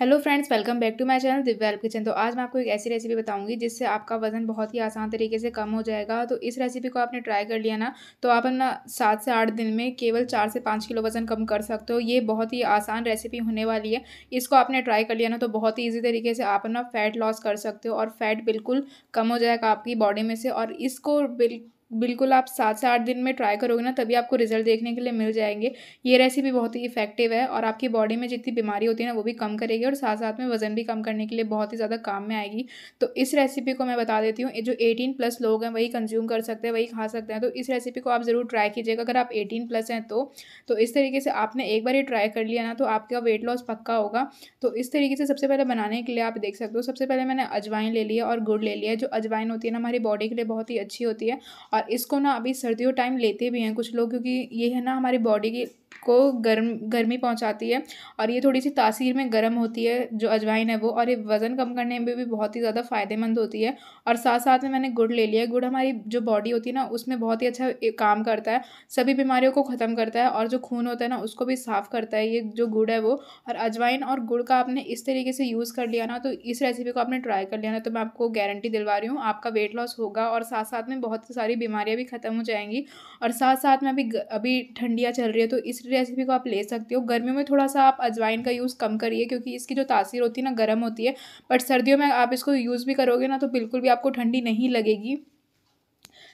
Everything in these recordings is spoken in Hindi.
hello friends welcome back to my channel Divya help kitchen तो आज मैं आपको एक ऐसी रेसिपी बताऊंगी जिससे आपका वजन बहुत ही आसान तरीके से कम हो जाएगा तो इस रेसिपी को आपने ट्राई कर लिया ना तो आप अपना सात से आठ दिन में केवल चार से पाँच किलो वजन कम कर सकते हो ये बहुत ही आसान रेसिपी होने वाली है इसको आपने ट्राई कर लिया ना तो बहुत ही ईजी तरीके से आप अपना फैट लॉस कर सकते हो और फैट बिल्कुल कम हो जाएगा आपकी बॉडी में से और इसको बिल्कुल बिल्कुल आप सात से आठ दिन में ट्राई करोगे ना तभी आपको रिजल्ट देखने के लिए मिल जाएंगे ये रेसिपी बहुत ही इफेक्टिव है और आपकी बॉडी में जितनी बीमारी होती है ना वो भी कम करेगी और साथ साथ में वजन भी कम करने के लिए बहुत ही ज़्यादा काम में आएगी तो इस रेसिपी को मैं बता देती हूँ जो एटीन प्लस लोग हैं वही कंज्यूम कर सकते हैं वही खा सकते हैं तो इस रेसिपी को आप ज़रूर ट्राई कीजिएगा अगर आप एटीन प्लस हैं तो तो इस तरीके से आपने एक बार ये ट्राई कर लिया ना तो आपका वेट लॉस पक्का होगा तो इस तरीके से सबसे पहले बनाने के लिए आप देख सकते हो सबसे पहले मैंने अजवाइन ले लिया और गुड़ ले लिया जो अजवाइन होती है ना हमारी बॉडी के लिए बहुत ही अच्छी होती है और और इसको ना अभी सर्दियों टाइम लेते भी हैं कुछ लोग क्योंकि ये है ना हमारी बॉडी की को गर्म गर्मी पहुंचाती है और ये थोड़ी सी तासीर में गर्म होती है जो अजवाइन है वो और ये वज़न कम करने में भी बहुत ही ज़्यादा फ़ायदेमंद होती है और साथ साथ में मैंने गुड़ ले लिया है गुड़ हमारी जो बॉडी होती है ना उसमें बहुत ही अच्छा काम करता है सभी बीमारियों को ख़त्म करता है और जो खून होता है ना उसको भी साफ़ करता है ये जो गुड़ है वो और अजवाइन और गुड़ का आपने इस तरीके से यूज़ कर लिया ना तो इस रेसिपी को आपने ट्राई कर लिया ना तो मैं आपको गारंटी दिलवा रही हूँ आपका वेट लॉस होगा और साथ साथ में बहुत सारी बीमारियाँ भी ख़त्म हो जाएंगी और साथ साथ में अभी अभी ठंडियाँ चल रही है तो इस तीसरी रेसिपी को आप ले सकते हो गर्मियों में थोड़ा सा आप अजवाइन का यूज़ कम करिए क्योंकि इसकी जो तासीर होती है ना गर्म होती है बट सर्दियों में आप इसको यूज़ भी करोगे ना तो बिल्कुल भी आपको ठंडी नहीं लगेगी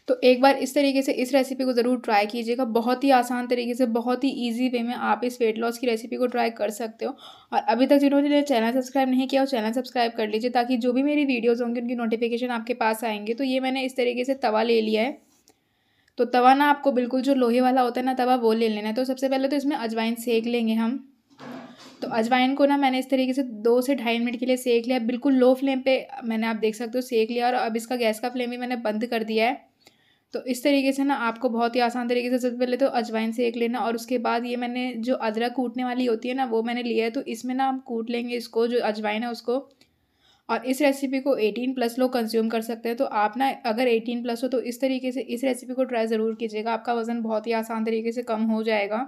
तो एक बार इस तरीके से इस रेसिपी को ज़रूर ट्राई कीजिएगा बहुत ही आसान तरीके से बहुत ही ईजी वे में आप इस वेट लॉस की रेसिपी को ट्राई कर सकते हो और अभी तक जिन्होंने चैनल सब्सक्राइब नहीं किया वो चैनल सब्सक्राइब कर लीजिए ताकि जो भी मेरी वीडियोज़ होंगी उनकी नोटिफिकेशन आपके पास आएंगे तो ये मैंने इस तरीके से तवा ले लिया है तो तवा ना आपको बिल्कुल जो लोहे वाला होता है ना तवा वो ले लेना है तो सबसे पहले तो इसमें अजवाइन सेक लेंगे हम तो अजवाइन को ना मैंने इस तरीके से दो से ढाई मिनट के लिए सेक लिया बिल्कुल लो फ्लेम पे मैंने आप देख सकते हो सेक लिया और अब इसका गैस का फ्लेम भी मैंने बंद कर दिया है तो इस तरीके से ना आपको बहुत ही आसान तरीके से सबसे पहले तो अजवाइन सेक लेना और उसके बाद ये मैंने जो अदरक कूटने वाली होती है ना वो मैंने लिया है तो इसमें ना हम कूट लेंगे इसको जो अजवाइन है उसको और इस रेसिपी को 18 प्लस लोग कंज्यूम कर सकते हैं तो आप ना अगर 18 प्लस हो तो इस तरीके से इस रेसिपी को ट्राई ज़रूर कीजिएगा आपका वज़न बहुत ही आसान तरीके से कम हो जाएगा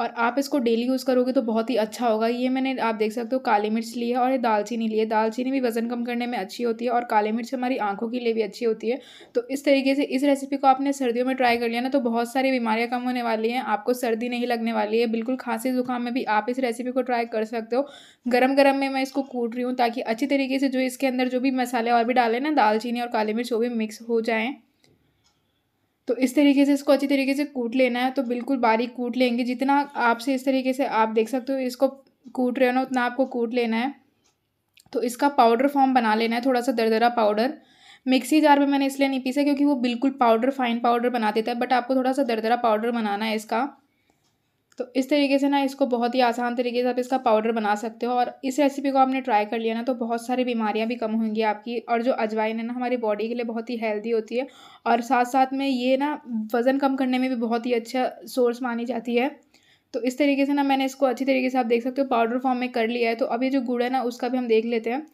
और आप इसको डेली यूज़ करोगे तो बहुत ही अच्छा होगा ये मैंने आप देख सकते हो काली मिर्च ली है और ये दालचीनी ली है दालचीनी भी वज़न कम करने में अच्छी होती है और काली मिर्च हमारी आंखों के लिए भी अच्छी होती है तो इस तरीके से इस रेसिपी को आपने सर्दियों में ट्राई कर लिया ना तो बहुत सारी बीमारियाँ कम होने वाली हैं आपको सर्दी नहीं लगने वाली है बिल्कुल खांसी जुकाम में भी आप इस रेसिपी को ट्राई कर सकते हो गर्म गर्म में मैं इसको कूट रही हूँ ताकि अच्छी तरीके से जो इसके अंदर जो भी मसाले और भी डालें ना दालचीनी और काली मिर्च वो भी मिक्स हो जाएँ तो इस तरीके से इसको अच्छी तरीके से कूट लेना है तो बिल्कुल बारीक कूट लेंगे जितना आपसे इस तरीके से आप देख सकते हो इसको कूट रहे हो ना उतना आपको कूट लेना है तो इसका पाउडर फॉर्म बना लेना है थोड़ा सा दरदरा पाउडर मिक्सी जार में मैंने इसलिए नहीं पीसा क्योंकि वो बिल्कुल पाउडर फाइन पाउडर बना देता है बट आपको थोड़ा सा दरदरा पाउडर बनाना है इसका तो इस तरीके से ना इसको बहुत ही आसान तरीके से आप इसका पाउडर बना सकते हो और इस रेसिपी को आपने ट्राई कर लिया ना तो बहुत सारी बीमारियां भी कम होंगी आपकी और जो अजवाइन है ना हमारी बॉडी के लिए बहुत ही हेल्दी होती है और साथ साथ में ये ना वज़न कम करने में भी बहुत ही अच्छा सोर्स मानी जाती है तो इस तरीके से ना मैंने इसको अच्छी तरीके से आप देख सकते हो पाउडर फॉर्म में कर लिया है तो अभी जो गुड़ है ना उसका भी हम देख लेते हैं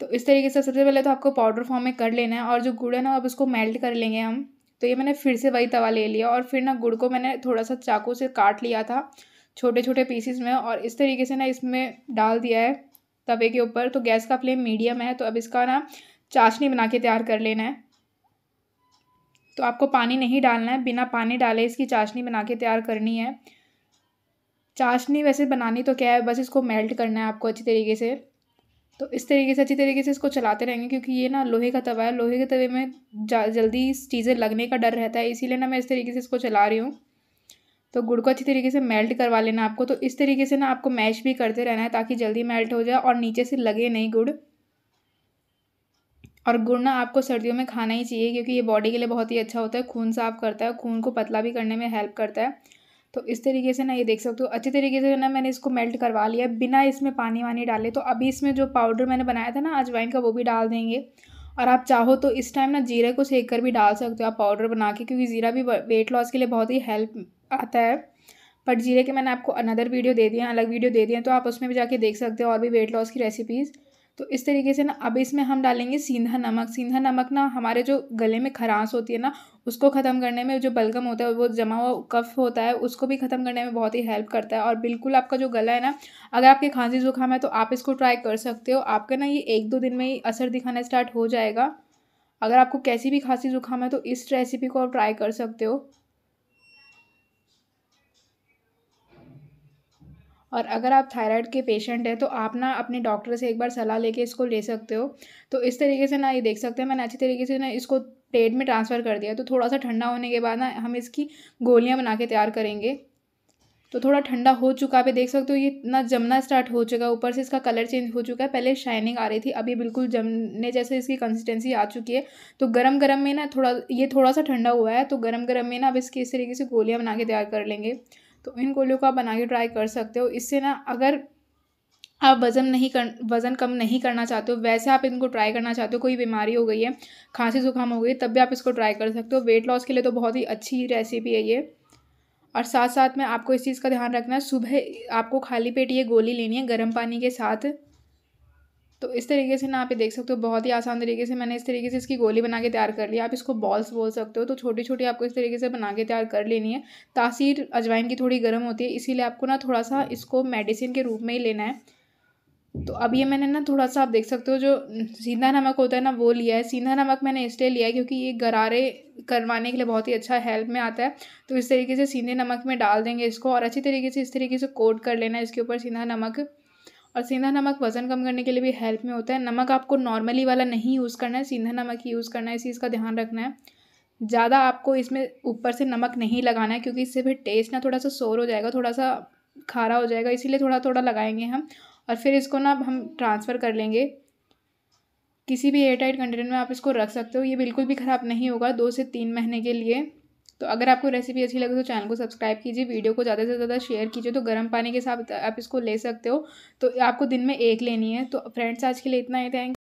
तो इस तरीके से सबसे पहले तो आपको पाउडर फॉर्म में कर लेना है और जो गुड़ है ना अब उसको मेल्ट कर लेंगे हम तो ये मैंने फिर से वही तवा ले लिया और फिर ना गुड़ को मैंने थोड़ा सा चाकू से काट लिया था छोटे छोटे पीसीस में और इस तरीके से ना इसमें डाल दिया है तवे के ऊपर तो गैस का फ्लेम मीडियम है तो अब इसका ना चाशनी बना के तैयार कर लेना है तो आपको पानी नहीं डालना है बिना पानी डाले इसकी चाशनी बना के तैयार करनी है चाशनी वैसे बनानी तो क्या है बस इसको मेल्ट करना है आपको अच्छी तरीके से तो इस तरीके से अच्छी तरीके से इसको चलाते रहेंगे क्योंकि ये ना लोहे का तवा है लोहे के तवे में जल्दी चीज़ें लगने का डर रहता है इसीलिए ना मैं इस तरीके से इसको चला रही हूँ तो गुड़ को अच्छी तरीके से मेल्ट करवा लेना आपको तो इस तरीके से ना आपको मैश भी करते रहना है ताकि जल्दी मेल्ट हो जाए और नीचे से लगे नहीं गुड़ और गुड़ ना आपको सर्दियों में खाना ही चाहिए क्योंकि ये बॉडी के लिए बहुत ही अच्छा होता है खून साफ करता है खून को पतला भी करने में हेल्प करता है तो इस तरीके से ना ये देख सकते हो अच्छे तरीके से ना मैंने इसको मेल्ट करवा लिया बिना इसमें पानी वानी डाले तो अभी इसमें जो पाउडर मैंने बनाया था ना अजवाइन का वो भी डाल देंगे और आप चाहो तो इस टाइम ना जीरे को सेक कर भी डाल सकते हो आप पाउडर बना के क्योंकि ज़ीरा भी वेट लॉस के लिए बहुत ही हेल्प आता है बट जीरे के मैंने आपको अनदर वीडियो दे दिया अलग वीडियो दे दिए तो आप उसमें भी जाके देख सकते हो और भी वेट लॉस की रेसिपीज़ तो इस तरीके से ना अब इसमें हम डालेंगे सीधा नमक सीधा नमक ना हमारे जो गले में खराश होती है ना उसको ख़त्म करने में जो बलगम होता है वो जमा हुआ कफ होता है उसको भी ख़त्म करने में बहुत ही हेल्प करता है और बिल्कुल आपका जो गला है ना अगर आपके खांसी जुकाम है तो आप इसको ट्राई कर सकते हो आपके ना ये एक दो दिन में ही असर दिखाना स्टार्ट हो जाएगा अगर आपको कैसी भी खांसी जुकाम है तो इस रेसिपी को आप ट्राई कर सकते हो और अगर आप थायराइड के पेशेंट हैं तो आप ना अपने डॉक्टर से एक बार सलाह लेके इसको ले सकते हो तो इस तरीके से ना ये देख सकते हैं मैंने अच्छी तरीके से ना इसको पेट में ट्रांसफ़र कर दिया तो थोड़ा सा ठंडा होने के बाद ना हम इसकी गोलियाँ बना के तैयार करेंगे तो थोड़ा ठंडा हो चुका है देख सकते हो ये इतना जमना स्टार्ट हो चुका है ऊपर से इसका कलर चेंज हो चुका है पहले शाइनिंग आ रही थी अभी बिल्कुल जमने जैसे इसकी कंसिस्टेंसी आ चुकी है तो गरम गरम में ना थोड़ा ये थोड़ा सा ठंडा हुआ है तो गरम गरम में ना अब इसकी इस तरीके से गोलियाँ बना के तैयार कर लेंगे तो इन गोलियों को आप बना के ट्राई कर सकते हो इससे ना अगर आप वज़न नहीं कर वज़न कम नहीं करना चाहते हो वैसे आप इनको ट्राई करना चाहते हो कोई बीमारी हो गई है खांसी जुकाम हो गई तब भी आप इसको ट्राई कर सकते हो वेट लॉस के लिए तो बहुत ही अच्छी रेसिपी है ये और साथ साथ में आपको इस चीज़ का ध्यान रखना है सुबह आपको खाली पेट ये गोली लेनी है गर्म पानी के साथ तो इस तरीके से ना आप देख सकते हो बहुत ही आसान तरीके से मैंने इस तरीके से इसकी गोली बना के तैयार कर लिया आप इसको बॉल्स बोल सकते हो तो छोटी छोटी आपको इस तरीके से बना के तैयार कर लेनी है तासीर अजवाइन की थोड़ी गर्म होती है इसीलिए आपको ना थोड़ा सा इसको मेडिसिन के रूप में ही लेना है तो अब ये मैंने ना थोड़ा सा आप देख सकते हो जो सीधा नमक होता है ना वो लिया है सीधा नमक मैंने इसलिए लिया है क्योंकि ये गरारे करवाने के लिए बहुत ही अच्छा हेल्प में आता है तो इस तरीके से सीधे नमक में डाल देंगे इसको और अच्छी तरीके से इस तरीके से कोट कर लेना है इसके ऊपर सीधा नमक और सीधा नमक वज़न कम करने के लिए भी हेल्प में होता है नमक आपको नॉर्मली वाला नहीं यूज़ करना है सीधा नमक ही यूज़ करना है इस चीज़ का ध्यान रखना है ज़्यादा आपको इसमें ऊपर से नमक नहीं लगाना है क्योंकि इससे फिर टेस्ट ना थोड़ा सा शोर हो जाएगा थोड़ा सा खारा हो जाएगा इसीलिए थोड़ा थोड़ा लगाएंगे हम और फिर इसको ना हम ट्रांसफ़र कर लेंगे किसी भी एयरटाइट कंटेनर में आप इसको रख सकते हो ये बिल्कुल भी ख़राब नहीं होगा दो से तीन महीने के लिए तो अगर आपको रेसिपी अच्छी लगे तो चैनल को सब्सक्राइब कीजिए वीडियो को ज़्यादा से ज़्यादा शेयर कीजिए तो गर्म पानी के साथ आप इसको ले सकते हो तो आपको दिन में एक लेनी है तो फ्रेंड्स आज के लिए इतना ही थैंक